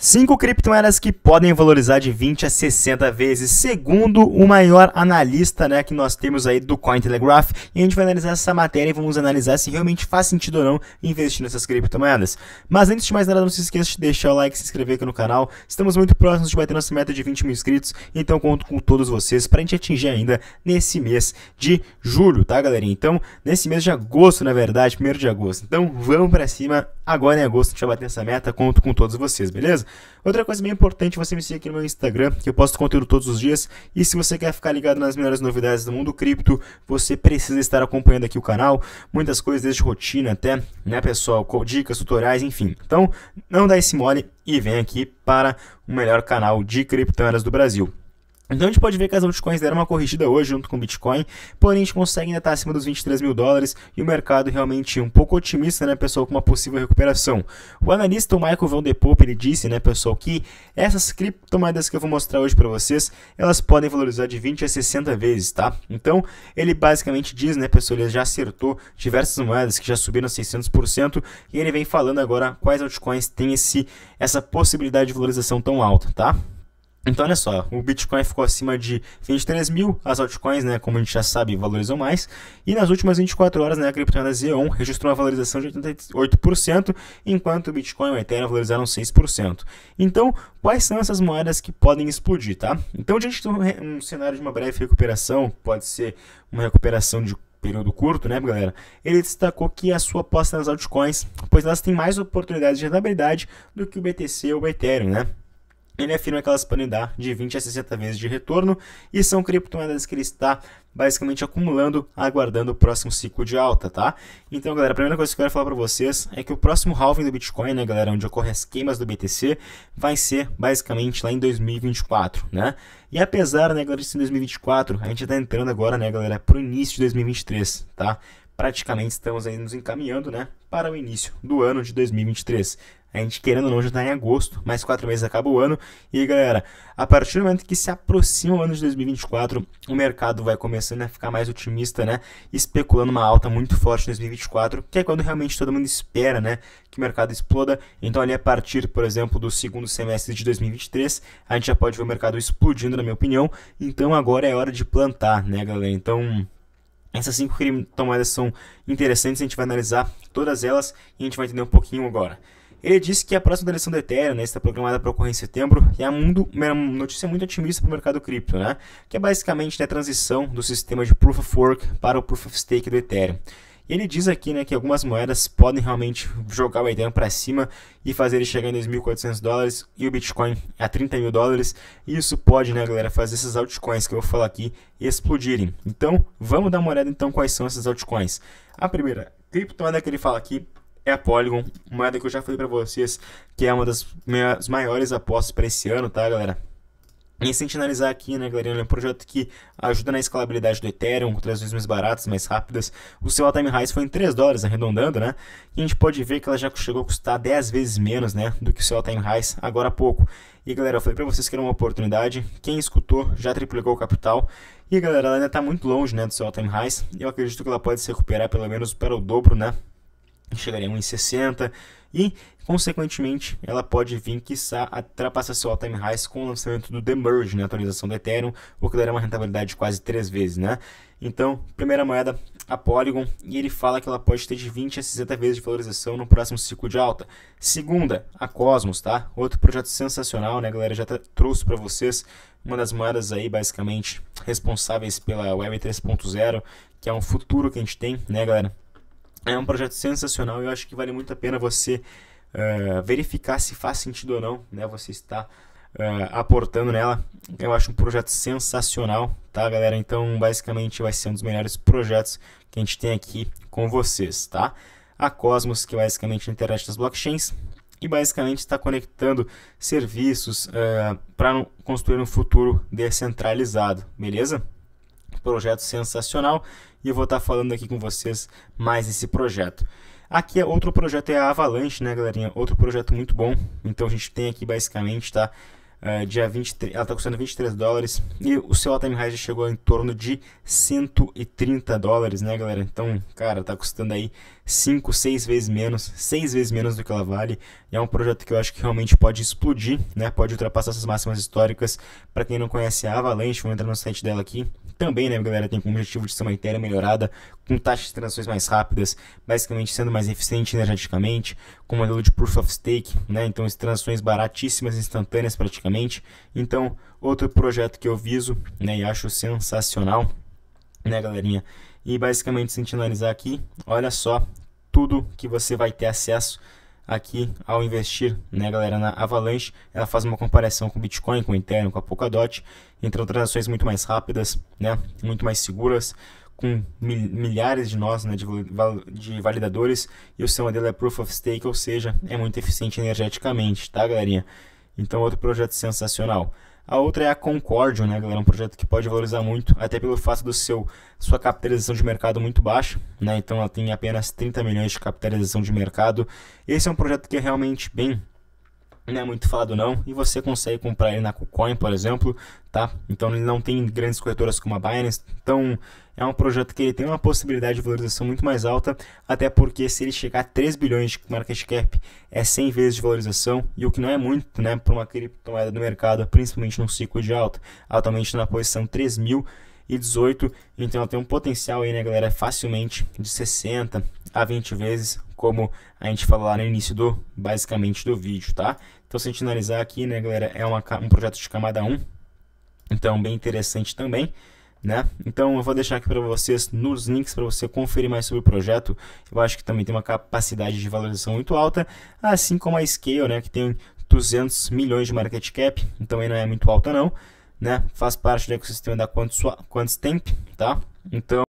5 criptomoedas que podem valorizar de 20 a 60 vezes, segundo o maior analista né, que nós temos aí do Cointelegraph. E a gente vai analisar essa matéria e vamos analisar se realmente faz sentido ou não investir nessas criptomoedas. Mas antes de mais nada, não se esqueça de deixar o like e se inscrever aqui no canal. Estamos muito próximos de bater nossa meta de 20 mil inscritos, então conto com todos vocês para a gente atingir ainda nesse mês de julho, tá galerinha? Então, nesse mês de agosto, na verdade, primeiro de agosto. Então, vamos para cima agora em agosto, a gente vai bater essa meta, conto com todos vocês, beleza? Outra coisa bem importante, você me seguir aqui no meu Instagram, que eu posto conteúdo todos os dias. E se você quer ficar ligado nas melhores novidades do mundo cripto, você precisa estar acompanhando aqui o canal. Muitas coisas desde rotina até, né, pessoal? Dicas, tutoriais, enfim. Então, não dá esse mole e vem aqui para o melhor canal de criptomoedas do Brasil. Então a gente pode ver que as altcoins deram uma corrigida hoje junto com o Bitcoin, porém a gente consegue ainda estar acima dos 23 mil dólares e o mercado realmente um pouco otimista, né, pessoal, com uma possível recuperação. O analista o Michael Van de Poop, ele disse, né, pessoal, que essas criptomoedas que eu vou mostrar hoje para vocês, elas podem valorizar de 20 a 60 vezes, tá? Então ele basicamente diz, né, pessoal, ele já acertou diversas moedas que já subiram 600% e ele vem falando agora quais altcoins têm esse, essa possibilidade de valorização tão alta, tá? Então, olha só, o Bitcoin ficou acima de 23 mil, as altcoins, né, como a gente já sabe, valorizam mais, e nas últimas 24 horas, né, a criptomoeda Z1 registrou uma valorização de 88%, enquanto o Bitcoin e o Ethereum valorizaram 6%. Então, quais são essas moedas que podem explodir, tá? Então, diante de tem um cenário de uma breve recuperação, pode ser uma recuperação de período curto, né, galera? Ele destacou que a sua aposta nas altcoins, pois elas têm mais oportunidades de rentabilidade do que o BTC ou o Ethereum, né? Ele afirma que elas podem dar de 20 a 60 vezes de retorno e são criptomoedas que ele está basicamente acumulando, aguardando o próximo ciclo de alta, tá? Então, galera, a primeira coisa que eu quero falar para vocês é que o próximo halving do Bitcoin, né, galera, onde ocorrem as queimas do BTC, vai ser basicamente lá em 2024, né? E apesar, né, galera, de ser 2024, a gente está entrando agora, né, galera, pro início de 2023, tá? praticamente estamos aí nos encaminhando né, para o início do ano de 2023. A gente, querendo ou não, já está em agosto, mais quatro meses acaba o ano. E aí, galera, a partir do momento que se aproxima o ano de 2024, o mercado vai começando a ficar mais otimista, né? Especulando uma alta muito forte em 2024, que é quando realmente todo mundo espera, né? Que o mercado exploda. Então, ali a partir, por exemplo, do segundo semestre de 2023, a gente já pode ver o mercado explodindo, na minha opinião. Então, agora é hora de plantar, né, galera? Então. Essas cinco criptomoedas são interessantes, a gente vai analisar todas elas e a gente vai entender um pouquinho agora. Ele disse que a próxima eleição do Ethereum né, está programada para ocorrer em setembro e é uma notícia muito otimista para o mercado cripto, né, que é basicamente né, a transição do sistema de Proof of Work para o Proof of Stake do Ethereum. E ele diz aqui né, que algumas moedas podem realmente jogar o Ethereum para cima e fazer ele chegar em 2.400 dólares e o Bitcoin a 30 mil dólares. E isso pode, né, galera, fazer esses altcoins que eu vou falar aqui explodirem. Então, vamos dar uma olhada então quais são essas altcoins. A primeira criptomoeda que ele fala aqui é a Polygon, moeda que eu já falei para vocês que é uma das minhas maiores apostas para esse ano, tá, galera? E sem analisar aqui, né, galera, é um projeto que ajuda na escalabilidade do Ethereum, com transações mais baratas, mais rápidas. O seu all-time high foi em 3 dólares, arredondando, né? E a gente pode ver que ela já chegou a custar 10 vezes menos, né, do que o seu all-time high agora há pouco. E, galera, eu falei para vocês que era uma oportunidade. Quem escutou já triplicou o capital. E, galera, ela ainda tá muito longe, né, do seu all-time high. Eu acredito que ela pode se recuperar pelo menos para o dobro, né, chegaremos em 60 e, consequentemente, ela pode vir, quiçá, a ultrapassar seu all-time highs com o lançamento do The Merge, né, atualização do Ethereum, o que dará uma rentabilidade de quase três vezes, né? Então, primeira moeda, a Polygon, e ele fala que ela pode ter de 20 a 60 vezes de valorização no próximo ciclo de alta. Segunda, a Cosmos, tá? Outro projeto sensacional, né, galera? Já trouxe para vocês uma das moedas aí, basicamente, responsáveis pela Web 3.0, que é um futuro que a gente tem, né, galera? É um projeto sensacional e eu acho que vale muito a pena você uh, verificar se faz sentido ou não, né? Você está uh, aportando nela. Eu acho um projeto sensacional, tá, galera? Então, basicamente, vai ser um dos melhores projetos que a gente tem aqui com vocês, tá? A Cosmos, que é basicamente a internet das blockchains, e basicamente está conectando serviços uh, para construir um futuro descentralizado, beleza? projeto sensacional e eu vou estar tá falando aqui com vocês mais esse projeto. Aqui é outro projeto é a Avalanche, né, galerinha? Outro projeto muito bom. Então a gente tem aqui basicamente, tá? Uh, dia 23, ela está custando 23 dólares e o seu all-time high já chegou em torno de 130 dólares, né, galera? Então, cara, está custando aí 5, 6 vezes menos, 6 vezes menos do que ela vale. E é um projeto que eu acho que realmente pode explodir, né? Pode ultrapassar essas máximas históricas. Para quem não conhece a Avalanche, vou entrar no site dela aqui também, né, galera, tem como objetivo de ser uma Ethereum melhorada, com taxas de transações mais rápidas, basicamente sendo mais eficiente energeticamente, com modelo de Proof of Stake, né, então transações baratíssimas, instantâneas praticamente. Então, outro projeto que eu viso, né, e acho sensacional, né, galerinha? E basicamente, se a gente analisar aqui, olha só tudo que você vai ter acesso aqui ao investir, né, galera, na Avalanche, ela faz uma comparação com o Bitcoin, com o Ethereum, com a Polkadot, outras transações muito mais rápidas, né, muito mais seguras, com milhares de nós, né, de, de validadores, e o sistema modelo é Proof of Stake, ou seja, é muito eficiente energeticamente, tá, galerinha? Então, outro projeto sensacional. A outra é a Concordium, né, galera? É um projeto que pode valorizar muito, até pelo fato do seu sua capitalização de mercado muito baixa, né? Então ela tem apenas 30 milhões de capitalização de mercado. Esse é um projeto que é realmente bem não é muito falado não, e você consegue comprar ele na KuCoin, por exemplo, tá? Então ele não tem grandes corretoras como a Binance, então é um projeto que ele tem uma possibilidade de valorização muito mais alta, até porque se ele chegar a 3 bilhões de market cap, é 100 vezes de valorização, e o que não é muito, né, para uma criptomoeda do mercado, principalmente num ciclo de alta, atualmente tá na posição 3 mil, e 18, então ela tem um potencial aí, né, galera, facilmente de 60, a 20 vezes, como a gente falou lá no início do, basicamente, do vídeo, tá? Então, se a gente analisar aqui, né, galera, é uma, um projeto de camada 1, então bem interessante também. Né? Então eu vou deixar aqui para vocês nos links para você conferir mais sobre o projeto. Eu acho que também tem uma capacidade de valorização muito alta, assim como a Scale, né, que tem 200 milhões de market cap, então aí não é muito alta não, né? Faz parte do ecossistema da Quantus, Quantus tá? Então